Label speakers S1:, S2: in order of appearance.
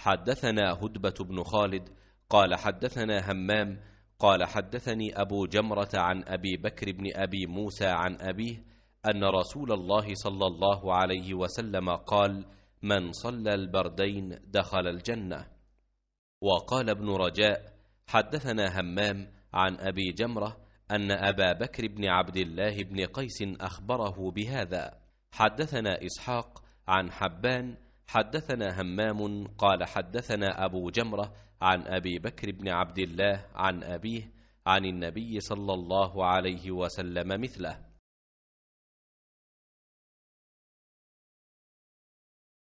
S1: حدثنا هدبة بن خالد
S2: قال حدثنا همام قال حدثني أبو جمرة عن أبي بكر بن أبي موسى عن أبيه أن رسول الله صلى الله عليه وسلم قال من صلى البردين دخل الجنة وقال ابن رجاء حدثنا همام عن أبي جمرة أن أبا بكر بن عبد الله بن قيس أخبره بهذا حدثنا إسحاق عن حبان حدثنا همام قال حدثنا أبو جمرة عن أبي بكر بن عبد الله عن أبيه عن النبي صلى الله عليه
S3: وسلم
S1: مثله